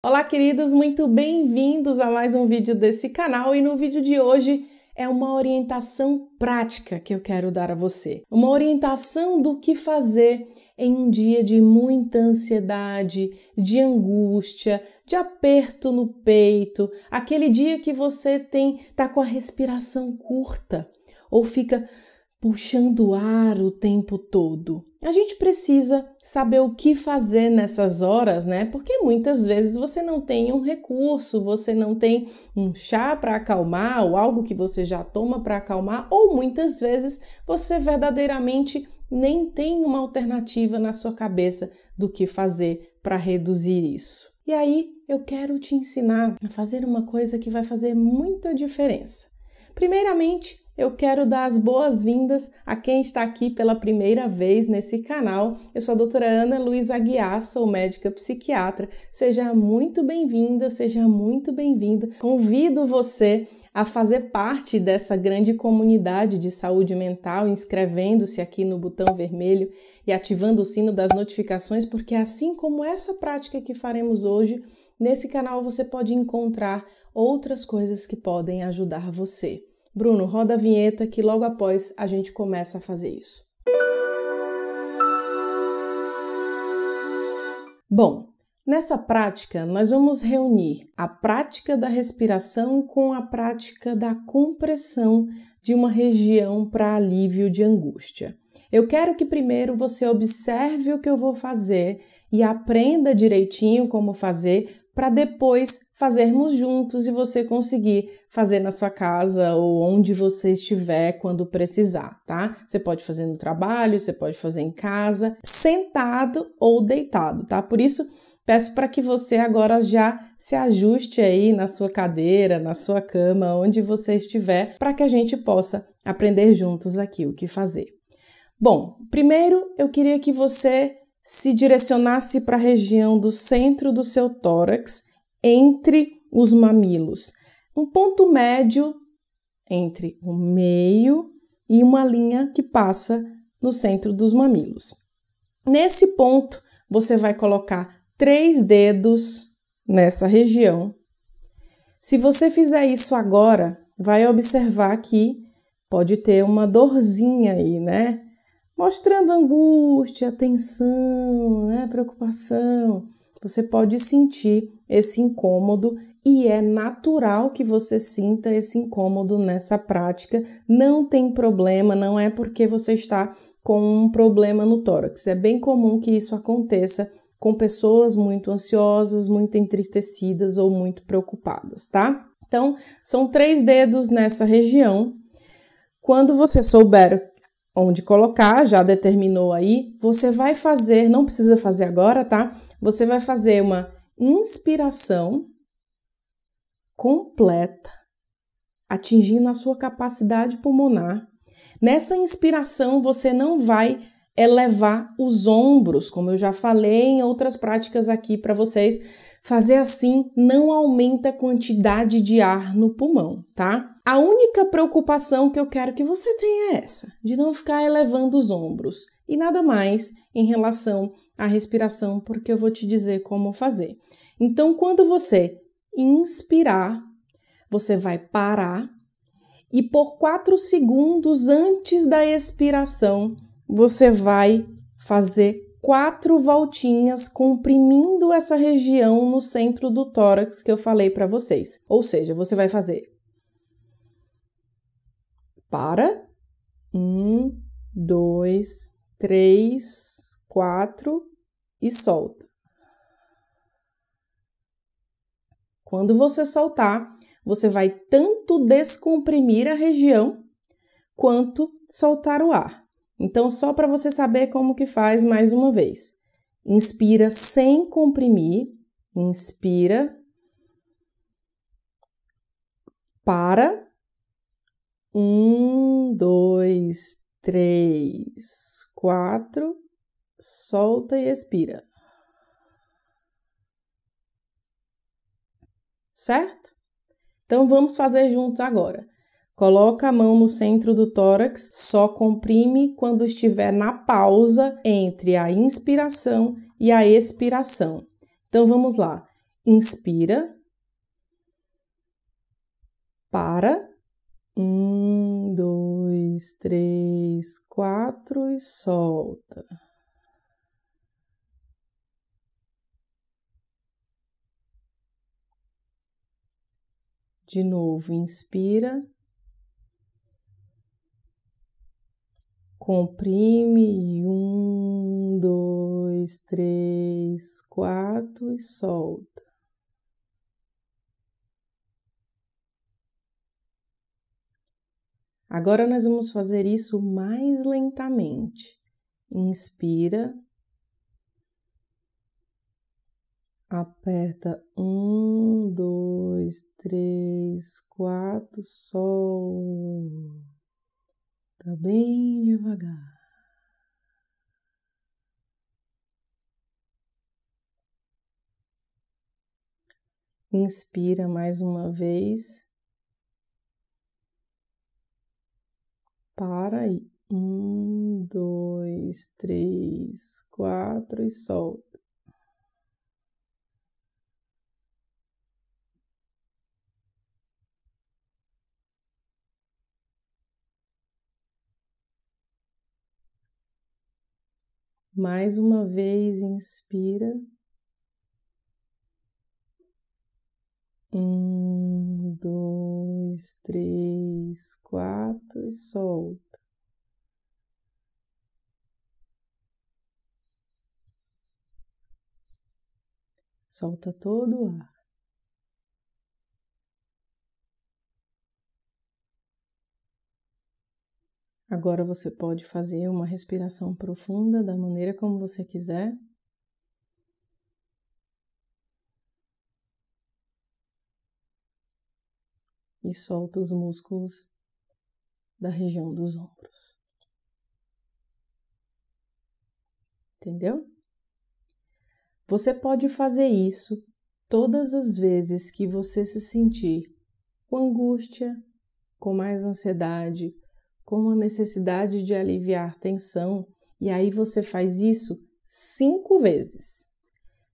Olá, queridos, muito bem-vindos a mais um vídeo desse canal e no vídeo de hoje é uma orientação prática que eu quero dar a você. Uma orientação do que fazer em um dia de muita ansiedade, de angústia, de aperto no peito, aquele dia que você tem tá com a respiração curta ou fica puxando ar o tempo todo a gente precisa saber o que fazer nessas horas, né? Porque muitas vezes você não tem um recurso, você não tem um chá para acalmar ou algo que você já toma para acalmar, ou muitas vezes você verdadeiramente nem tem uma alternativa na sua cabeça do que fazer para reduzir isso. E aí eu quero te ensinar a fazer uma coisa que vai fazer muita diferença. Primeiramente, eu quero dar as boas-vindas a quem está aqui pela primeira vez nesse canal. Eu sou a doutora Ana Luiz Aguiar, sou médica psiquiatra. Seja muito bem-vinda, seja muito bem-vinda. Convido você a fazer parte dessa grande comunidade de saúde mental, inscrevendo-se aqui no botão vermelho e ativando o sino das notificações, porque assim como essa prática que faremos hoje, nesse canal você pode encontrar outras coisas que podem ajudar você. Bruno, roda a vinheta que logo após a gente começa a fazer isso. Bom, Nessa prática, nós vamos reunir a prática da respiração com a prática da compressão de uma região para alívio de angústia. Eu quero que primeiro você observe o que eu vou fazer e aprenda direitinho como fazer para depois fazermos juntos e você conseguir fazer na sua casa ou onde você estiver quando precisar, tá? Você pode fazer no trabalho, você pode fazer em casa, sentado ou deitado, tá? Por isso, peço para que você agora já se ajuste aí na sua cadeira, na sua cama, onde você estiver, para que a gente possa aprender juntos aqui o que fazer. Bom, primeiro eu queria que você se direcionasse para a região do centro do seu tórax, entre os mamilos. Um ponto médio entre o meio e uma linha que passa no centro dos mamilos. Nesse ponto, você vai colocar três dedos nessa região. Se você fizer isso agora, vai observar que pode ter uma dorzinha aí, né? mostrando angústia, tensão, né, preocupação. Você pode sentir esse incômodo e é natural que você sinta esse incômodo nessa prática. Não tem problema, não é porque você está com um problema no tórax. É bem comum que isso aconteça com pessoas muito ansiosas, muito entristecidas ou muito preocupadas, tá? Então, são três dedos nessa região. Quando você souber onde colocar, já determinou aí, você vai fazer, não precisa fazer agora, tá? Você vai fazer uma inspiração completa, atingindo a sua capacidade pulmonar. Nessa inspiração, você não vai elevar os ombros, como eu já falei em outras práticas aqui para vocês Fazer assim não aumenta a quantidade de ar no pulmão, tá? A única preocupação que eu quero que você tenha é essa, de não ficar elevando os ombros e nada mais em relação à respiração, porque eu vou te dizer como fazer. Então, quando você inspirar, você vai parar e por quatro segundos antes da expiração, você vai fazer quatro voltinhas comprimindo essa região no centro do tórax que eu falei para vocês. Ou seja, você vai fazer. Para. Um, dois, três, quatro e solta. Quando você soltar, você vai tanto descomprimir a região quanto soltar o ar. Então, só para você saber como que faz mais uma vez. Inspira sem comprimir, inspira, para, um, dois, três, quatro, solta e expira. Certo? Então vamos fazer juntos agora. Coloca a mão no centro do tórax, só comprime quando estiver na pausa entre a inspiração e a expiração. Então vamos lá. Inspira. Para. Um, dois, três, quatro e solta. De novo, inspira. comprime um, dois, três, quatro e solta. Agora nós vamos fazer isso mais lentamente. Inspira, aperta um, dois, três, quatro, solta. Tá bem devagar. Inspira mais uma vez. Para aí. Um, dois, três, quatro e solta. Mais uma vez, inspira. Um, dois, três, quatro e solta. Solta todo o ar. Agora você pode fazer uma respiração profunda da maneira como você quiser. E solta os músculos da região dos ombros. Entendeu? Você pode fazer isso todas as vezes que você se sentir com angústia, com mais ansiedade, com a necessidade de aliviar tensão, e aí você faz isso cinco vezes.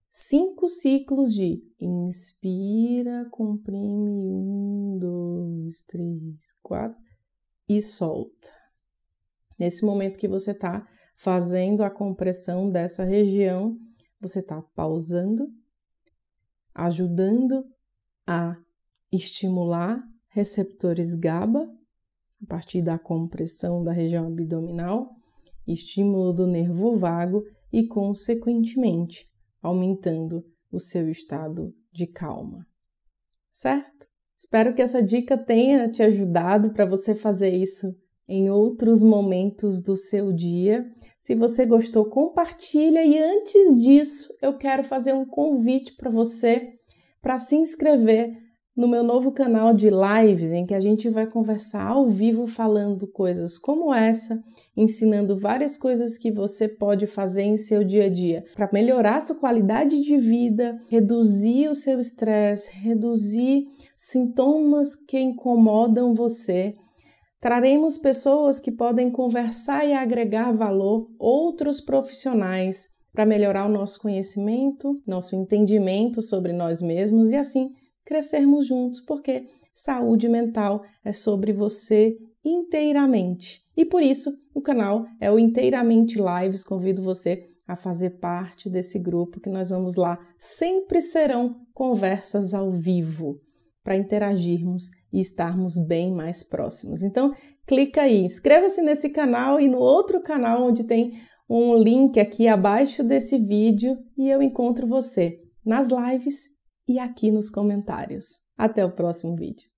Cinco ciclos de inspira, comprime, um, dois, três, quatro, e solta. Nesse momento que você está fazendo a compressão dessa região, você está pausando, ajudando a estimular receptores GABA a partir da compressão da região abdominal, estímulo do nervo vago e, consequentemente, aumentando o seu estado de calma. Certo? Espero que essa dica tenha te ajudado para você fazer isso em outros momentos do seu dia. Se você gostou, compartilha e antes disso, eu quero fazer um convite para você para se inscrever no meu novo canal de lives, em que a gente vai conversar ao vivo falando coisas como essa, ensinando várias coisas que você pode fazer em seu dia a dia para melhorar sua qualidade de vida, reduzir o seu estresse, reduzir sintomas que incomodam você. Traremos pessoas que podem conversar e agregar valor, outros profissionais, para melhorar o nosso conhecimento, nosso entendimento sobre nós mesmos e assim crescermos juntos, porque saúde mental é sobre você inteiramente. E por isso o canal é o Inteiramente Lives. Convido você a fazer parte desse grupo que nós vamos lá. Sempre serão conversas ao vivo para interagirmos e estarmos bem mais próximos. Então, clica aí, inscreva-se nesse canal e no outro canal onde tem um link aqui abaixo desse vídeo e eu encontro você nas lives e aqui nos comentários. Até o próximo vídeo!